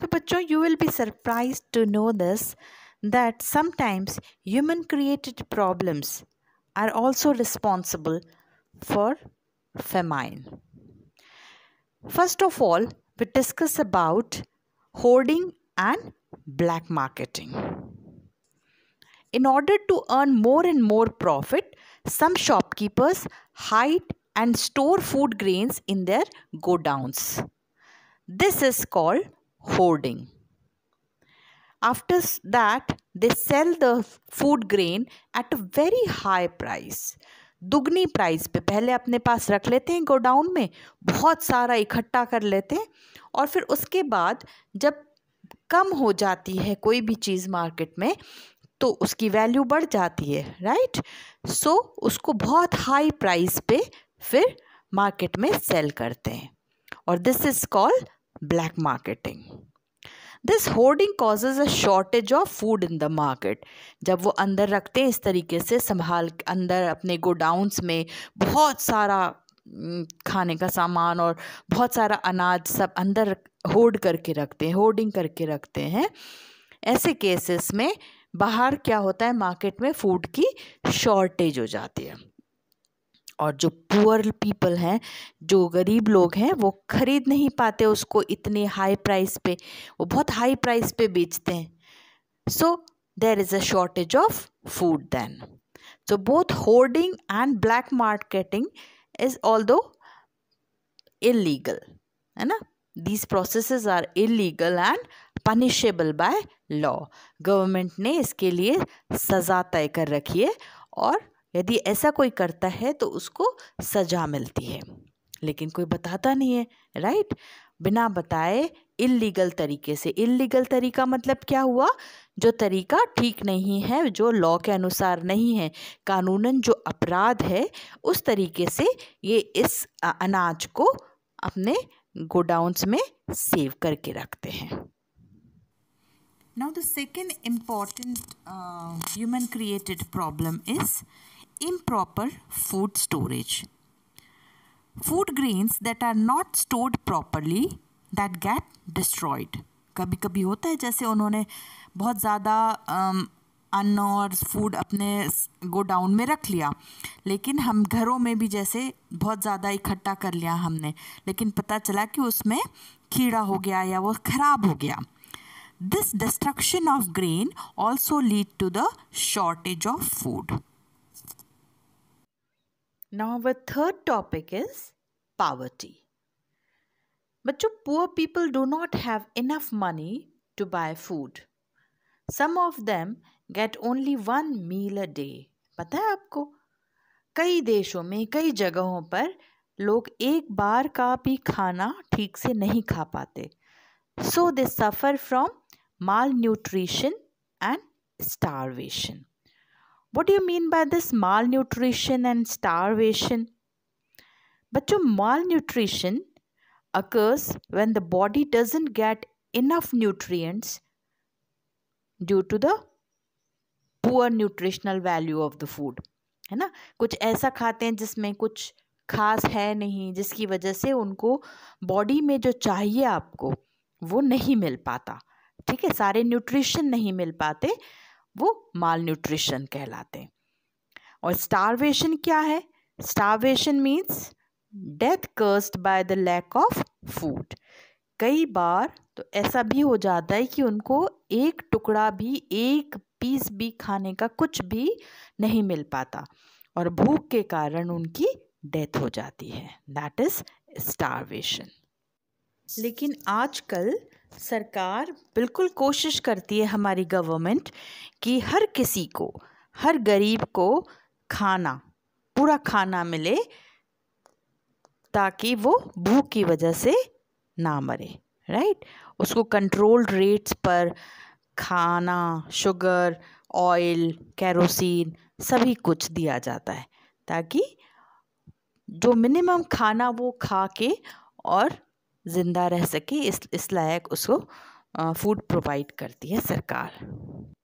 So, bachcho, you will be surprised to know this that sometimes human created problems are also responsible for famine. First of all, we discuss about hoarding and black marketing. In order to earn more and more profit, some shopkeepers hide and store food grains in their godowns. This is called hoarding. After that, they sell the food grain at a very high price. दुगनी price पे पहले अपने पास रख लेते हैं godown में बहुत सारा इकट्ठा कर लेते हैं और फिर उसके बाद जब कम हो जाती है कोई भी चीज़ मार्केट में तो उसकी वैल्यू बढ़ जाती है राइट सो so, उसको बहुत हाई प्राइस पे फिर मार्केट में सेल करते हैं और this is called black marketing this hoarding causes a shortage of food in the market जब वो अंदर रखते हैं इस तरीके से संभाल अंदर अपने गोडाउंस में बहुत सारा खाने का सामान और बहुत सारा अनाज सब अंदर होर्ड करके रखते हैं होर्डिंग करके रखते हैं ऐसे केसेस में बाहर क्या होता है मार्केट में फूड की शॉर्टेज हो जाती है और जो पुअर पीपल हैं जो गरीब लोग हैं वो ख़रीद नहीं पाते उसको इतने हाई प्राइस पे वो बहुत हाई प्राइस पे बेचते हैं so there is a shortage of food then so both hoarding and black marketing is all दो इलीगल है ना these process are illegal and punishable by law government ने इसके लिए सज़ा तय कर रखी है और यदि ऐसा कोई करता है तो उसको सजा मिलती है लेकिन कोई बताता नहीं है राइट बिना बताए इलीगल तरीके से इलीगल तरीका मतलब क्या हुआ जो तरीका ठीक नहीं है जो लॉ के अनुसार नहीं है कानूनन जो अपराध है उस तरीके से ये इस अनाज को अपने गोडाउंस में सेव करके रखते हैं now the second important human created problem is improper food storage food grains that are not stored properly that get destroyed कभी कभी होता है जैसे उन्होंने बहुत ज़्यादा अन्न और फूड अपने गोडाउन में रख लिया लेकिन हम घरों में भी जैसे बहुत ज़्यादा इकट्ठा कर लिया हमने लेकिन पता चला कि उसमें कीड़ा हो गया या वो ख़राब हो गया this destruction of grain also lead to the shortage of food Now, our third topic is poverty. But poor people do not have enough money to buy food. Some of them get only one meal a day. पता है आपको कई देशों में कई जगहों पर लोग एक बार का भी खाना ठीक से नहीं खा पाते so they suffer from malnutrition and starvation What do you mean by this malnutrition and starvation? Bachcho, malnutrition occurs when the body doesn't get enough nutrients due to the poor nutritional value of the food है ना कुछ ऐसा खाते हैं जिसमें कुछ खास है नहीं जिसकी वजह से उनको बॉडी में जो चाहिए आपको वो नहीं मिल पाता ठीक है सारे न्यूट्रिशन नहीं मिल पाते वो माल न्यूट्रिशन कहलाते हैं और स्टारवेशन क्या है starvation means death caused by the lack of food कई बार तो ऐसा भी हो जाता है कि उनको एक टुकड़ा भी एक पीस भी खाने का कुछ भी नहीं मिल पाता और भूख के कारण उनकी डेथ हो जाती है दैट इज़ स्टारवेशन लेकिन आजकल सरकार बिल्कुल कोशिश करती है हमारी गवर्नमेंट कि हर किसी को हर गरीब को खाना पूरा खाना मिले ताकि वो भूख की वजह से ना मरे राइट उसको कंट्रोल्ड रेट्स पर खाना शुगर ऑयल कैरोसिन सभी कुछ दिया जाता है ताकि जो मिनिमम खाना वो खा के और ज़िंदा रह सके इस इस लायक उसको फ़ूड प्रोवाइड करती है सरकार